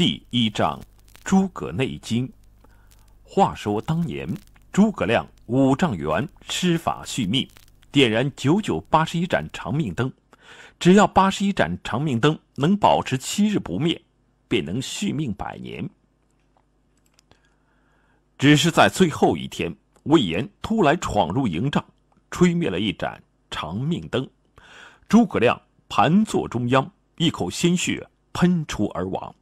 第一章《诸葛内经》。话说当年，诸葛亮五丈原施法续命，点燃九九八十一盏长命灯。只要八十一盏长命灯能保持七日不灭，便能续命百年。只是在最后一天，魏延突然闯入营帐，吹灭了一盏长命灯。诸葛亮盘坐中央，一口鲜血喷出而亡。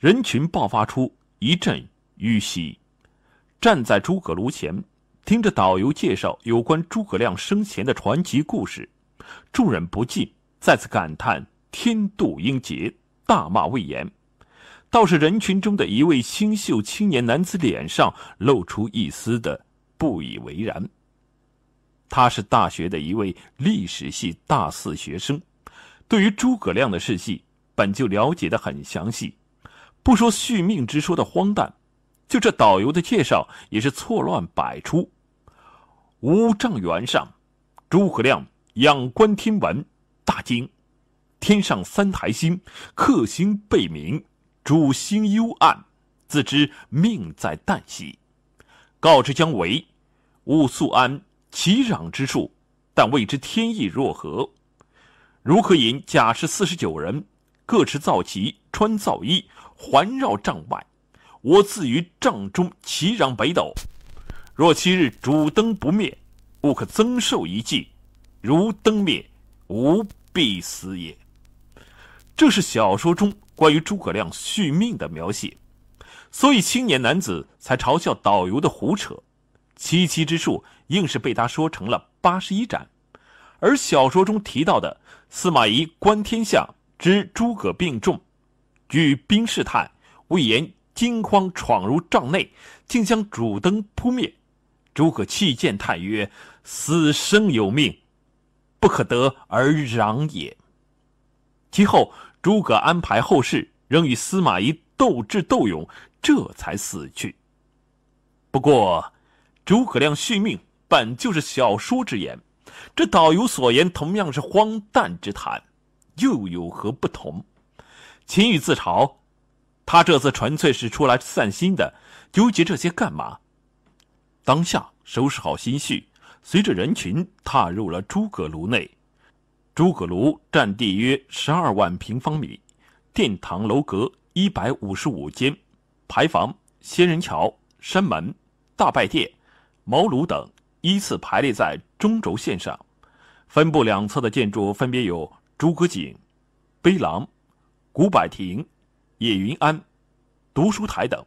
人群爆发出一阵淤息。站在诸葛庐前，听着导游介绍有关诸葛亮生前的传奇故事，众人不禁再次感叹天妒英杰，大骂魏延。倒是人群中的一位清秀青年男子脸上露出一丝的不以为然。他是大学的一位历史系大四学生，对于诸葛亮的事迹本就了解的很详细。不说续命之说的荒诞，就这导游的介绍也是错乱百出。五丈原上，诸葛亮仰观天文，大惊：天上三台星，克星倍明，主星幽暗，自知命在旦夕。告知姜维，勿速安其壤之术，但未知天意若何？如何引甲士四十九人，各持造旗，穿造衣。环绕帐外，我自于帐中齐攘北斗。若七日主灯不灭，吾可增寿一计；如灯灭，吾必死也。这是小说中关于诸葛亮续命的描写，所以青年男子才嘲笑导游的胡扯。七七之术硬是被他说成了八十一盏。而小说中提到的司马懿观天下，知诸葛病重。据兵士探，魏延惊慌闯入帐内，竟将主灯扑灭。诸葛弃剑叹曰：“死生有命，不可得而攘也。”其后，诸葛安排后事，仍与司马懿斗智斗勇，这才死去。不过，诸葛亮续命本就是小说之言，这导游所言同样是荒诞之谈，又有何不同？秦宇自嘲：“他这次纯粹是出来散心的，纠结这些干嘛？”当下收拾好心绪，随着人群踏入了诸葛庐内。诸葛庐占地约十二万平方米，殿堂楼阁一百五十五间，牌坊、仙人桥、山门、大拜殿、茅庐等依次排列在中轴线上，分布两侧的建筑分别有诸葛井、碑廊。古柏亭、野云庵、读书台等，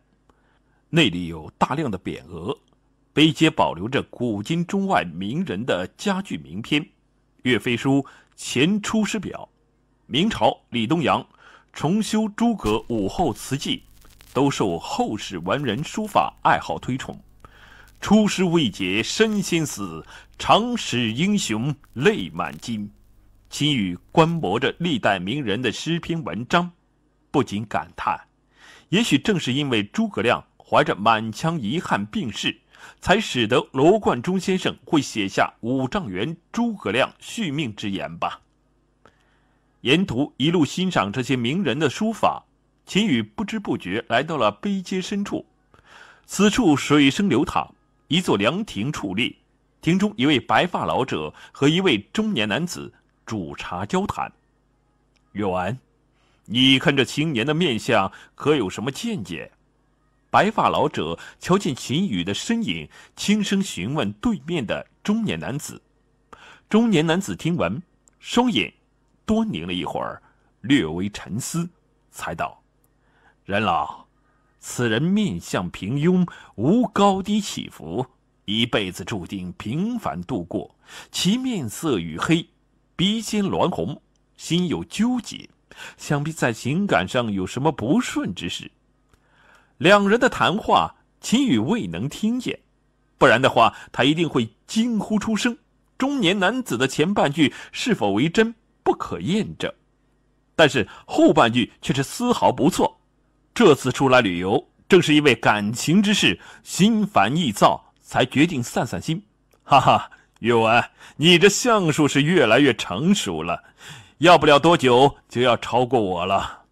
那里有大量的匾额、碑皆保留着古今中外名人的佳句名篇。岳飞书《前出师表》，明朝李东阳重修《诸葛武后祠记》，都受后世文人书法爱好推崇。出师未捷身先死，长使英雄泪满襟。秦羽观摩着历代名人的诗篇文章，不禁感叹：也许正是因为诸葛亮怀着满腔遗憾病逝，才使得罗贯中先生会写下《五丈原诸葛亮续命之言》吧。沿途一路欣赏这些名人的书法，秦羽不知不觉来到了碑街深处。此处水声流淌，一座凉亭矗立，亭中一位白发老者和一位中年男子。煮茶交谈，远，你看这青年的面相，可有什么见解？白发老者瞧见秦羽的身影，轻声询问对面的中年男子。中年男子听闻，双眼端凝了一会儿，略微沉思，才道：“任老，此人面相平庸，无高低起伏，一辈子注定平凡度过。其面色与黑。”鼻尖挛红，心有纠结，想必在情感上有什么不顺之事。两人的谈话，秦宇未能听见，不然的话，他一定会惊呼出声。中年男子的前半句是否为真，不可验证，但是后半句却是丝毫不错。这次出来旅游，正是因为感情之事，心烦意躁，才决定散散心。哈哈。岳文，你这相术是越来越成熟了，要不了多久就要超过我了。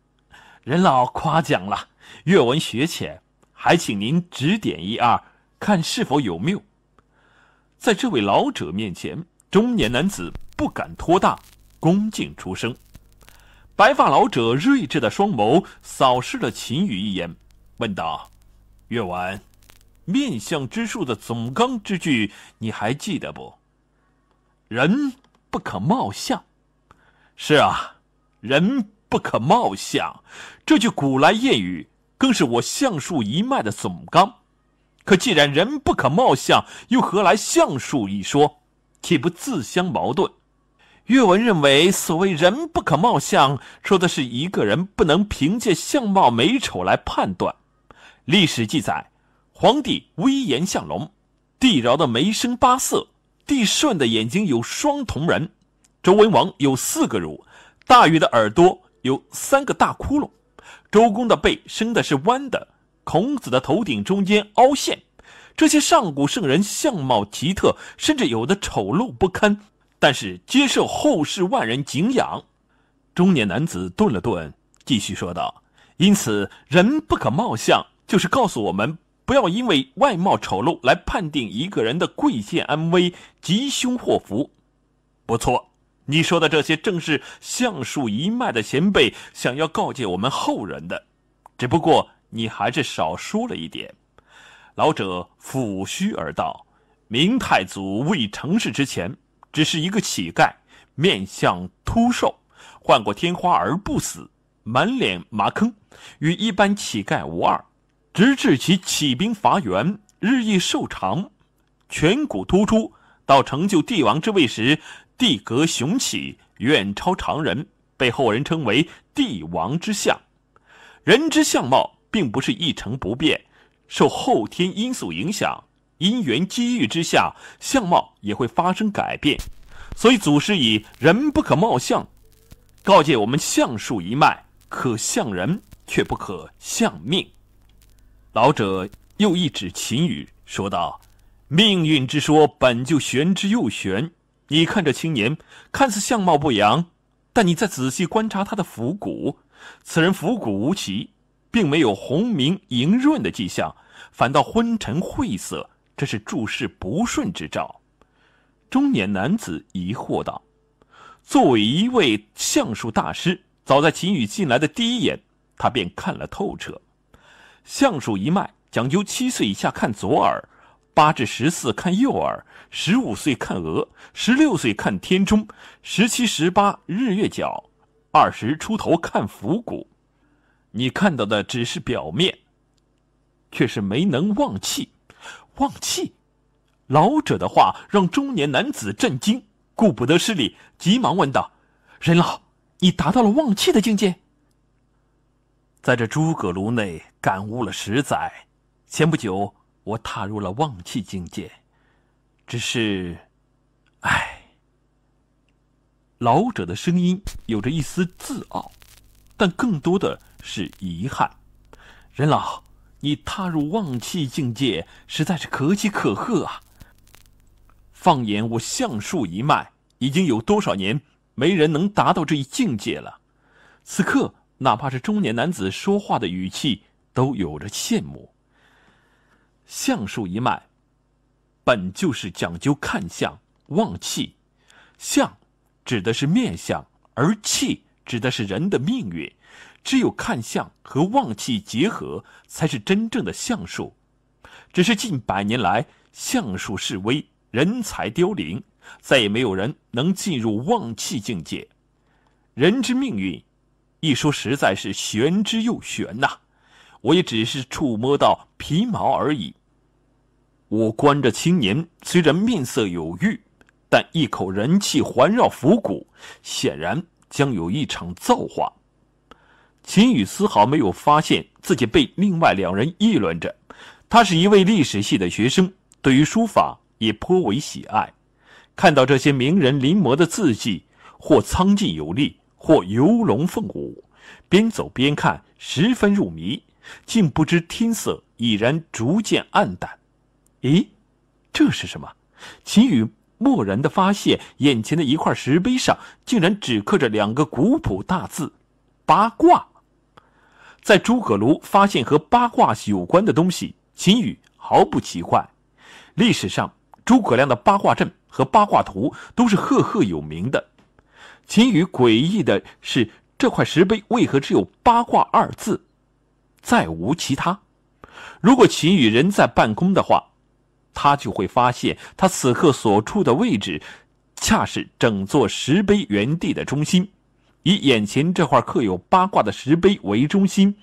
任老夸奖了，岳文学浅，还请您指点一二，看是否有谬。在这位老者面前，中年男子不敢托大，恭敬出声。白发老者睿智的双眸扫视了秦羽一眼，问道：“岳文，面相之术的总纲之句，你还记得不？”人不可貌相，是啊，人不可貌相，这句古来谚语更是我相术一脉的总纲。可既然人不可貌相，又何来相术一说？岂不自相矛盾？岳文认为，所谓人不可貌相，说的是一个人不能凭借相貌美丑来判断。历史记载，皇帝威严像龙，帝尧的眉生八色。帝舜的眼睛有双瞳仁，周文王有四个乳，大禹的耳朵有三个大窟窿，周公的背生的是弯的，孔子的头顶中间凹陷。这些上古圣人相貌奇特，甚至有的丑陋不堪，但是接受后世万人敬仰。中年男子顿了顿，继续说道：“因此，人不可貌相，就是告诉我们。”不要因为外貌丑陋来判定一个人的贵贱、安危、吉凶、祸福。不错，你说的这些正是相术一脉的前辈想要告诫我们后人的。只不过你还是少说了一点。老者抚须而道：“明太祖未成事之前，只是一个乞丐，面相秃瘦，患过天花而不死，满脸麻坑，与一般乞丐无二。”直至其起兵伐元，日益瘦长，颧骨突出，到成就帝王之位时，帝格雄起，远超常人，被后人称为帝王之相。人之相貌并不是一成不变，受后天因素影响，因缘机遇之下，相貌也会发生改变。所以祖师以“人不可貌相”告诫我们，相术一脉可相人，却不可相命。老者又一指秦羽，说道：“命运之说本就玄之又玄。你看这青年，看似相貌不扬，但你再仔细观察他的府骨，此人府骨无奇，并没有红明莹润的迹象，反倒昏沉晦涩，这是注视不顺之兆。”中年男子疑惑道：“作为一位相术大师，早在秦羽进来的第一眼，他便看了透彻。”相术一脉讲究七岁以下看左耳，八至十四看右耳，十五岁看额，十六岁看天中，十七、十八日月角，二十出头看腹骨。你看到的只是表面，却是没能忘气。忘气。老者的话让中年男子震惊，顾不得失礼，急忙问道：“任老，你达到了忘气的境界？”在这诸葛庐内感悟了十载，前不久我踏入了忘气境界，只是，唉。老者的声音有着一丝自傲，但更多的是遗憾。任老，你踏入忘气境界，实在是可喜可贺啊！放眼我橡树一脉，已经有多少年没人能达到这一境界了？此刻。哪怕是中年男子说话的语气，都有着羡慕。相术一脉，本就是讲究看相、望气。相指的是面相，而气指的是人的命运。只有看相和望气结合，才是真正的相术。只是近百年来，相术式微，人才凋零，再也没有人能进入望气境界。人之命运。一说实在是玄之又玄呐，我也只是触摸到皮毛而已。我观这青年虽然面色有郁，但一口人气环绕府谷，显然将有一场造化。秦羽丝毫没有发现自己被另外两人议论着。他是一位历史系的学生，对于书法也颇为喜爱。看到这些名人临摹的字迹，或苍劲有力。或游龙凤舞，边走边看，十分入迷，竟不知天色已然逐渐暗淡。咦，这是什么？秦羽蓦然的发现，眼前的一块石碑上竟然只刻着两个古朴大字“八卦”。在诸葛庐发现和八卦有关的东西，秦羽毫不奇怪。历史上，诸葛亮的八卦阵和八卦图都是赫赫有名的。秦羽诡异的是，这块石碑为何只有“八卦”二字，再无其他？如果秦羽人在办公的话，他就会发现，他此刻所处的位置，恰是整座石碑原地的中心。以眼前这块刻有八卦的石碑为中心，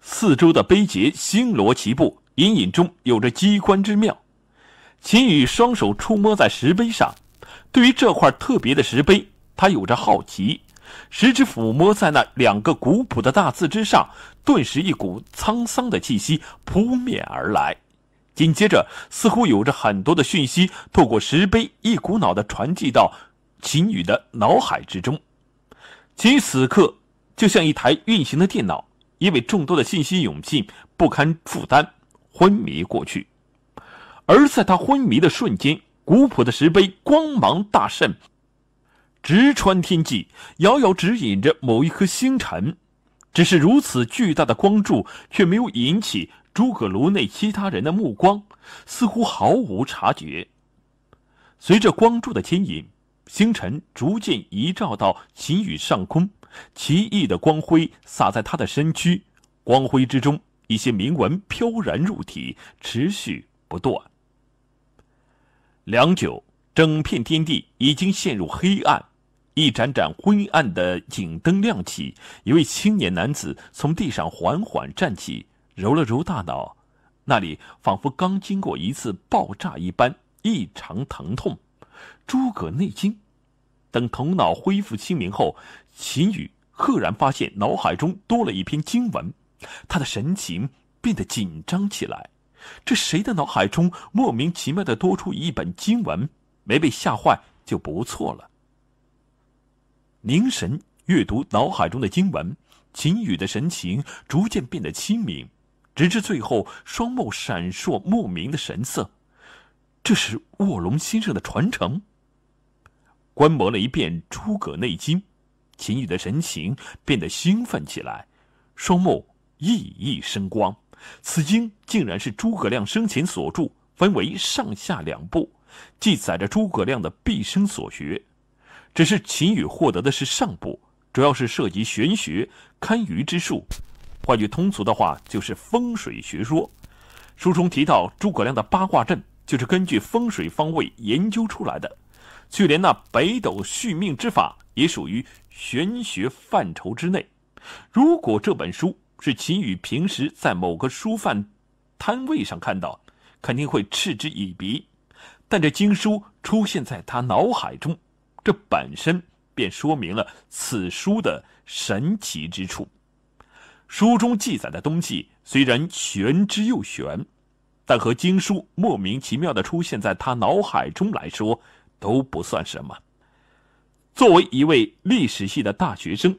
四周的碑碣星罗棋布，隐隐中有着机关之妙。秦羽双手触摸在石碑上，对于这块特别的石碑。他有着好奇，食指抚摸在那两个古朴的大字之上，顿时一股沧桑的气息扑面而来。紧接着，似乎有着很多的讯息透过石碑，一股脑的传递到秦宇的脑海之中。秦宇此刻就像一台运行的电脑，因为众多的信息涌进，不堪负担，昏迷过去。而在他昏迷的瞬间，古朴的石碑光芒大盛。直穿天际，遥遥指引着某一颗星辰。只是如此巨大的光柱，却没有引起诸葛庐内其他人的目光，似乎毫无察觉。随着光柱的牵引，星辰逐渐移照到秦羽上空，奇异的光辉洒在他的身躯。光辉之中，一些铭文飘然入体，持续不断。良久，整片天地已经陷入黑暗。一盏盏昏暗的警灯亮起，一位青年男子从地上缓缓站起，揉了揉大脑，那里仿佛刚经过一次爆炸一般异常疼痛。《诸葛内经》，等头脑恢复清明后，秦羽赫然发现脑海中多了一篇经文，他的神情变得紧张起来。这谁的脑海中莫名其妙的多出一本经文？没被吓坏就不错了。凝神阅读脑海中的经文，秦羽的神情逐渐变得清明，直至最后，双目闪烁莫名的神色。这是卧龙先生的传承。观摩了一遍《诸葛内经》，秦羽的神情变得兴奋起来，双目熠熠生光。此经竟然是诸葛亮生前所著，分为上下两部，记载着诸葛亮的毕生所学。只是秦羽获得的是上部，主要是涉及玄学堪舆之术，换句通俗的话，就是风水学说。书中提到诸葛亮的八卦阵，就是根据风水方位研究出来的。就连那北斗续命之法，也属于玄学范畴之内。如果这本书是秦羽平时在某个书贩摊位上看到，肯定会嗤之以鼻。但这经书出现在他脑海中。这本身便说明了此书的神奇之处。书中记载的东西虽然玄之又玄，但和经书莫名其妙的出现在他脑海中来说，都不算什么。作为一位历史系的大学生，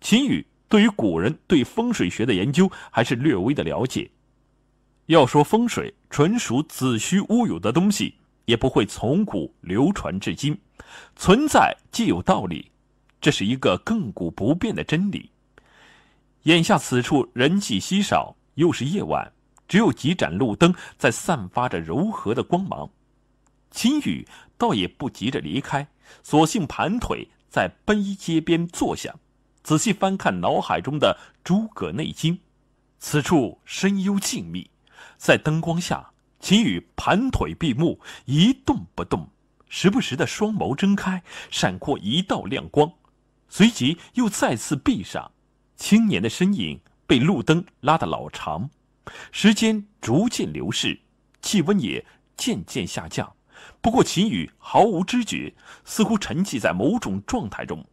秦宇对于古人对风水学的研究还是略微的了解。要说风水，纯属子虚乌有的东西。也不会从古流传至今，存在既有道理，这是一个亘古不变的真理。眼下此处人迹稀少，又是夜晚，只有几盏路灯在散发着柔和的光芒。秦羽倒也不急着离开，索性盘腿在背街边坐下，仔细翻看脑海中的《诸葛内经》。此处深幽静谧，在灯光下。秦羽盘腿闭目，一动不动，时不时的双眸睁开，闪过一道亮光，随即又再次闭上。青年的身影被路灯拉得老长，时间逐渐流逝，气温也渐渐下降。不过秦羽毫无知觉，似乎沉寂在某种状态中。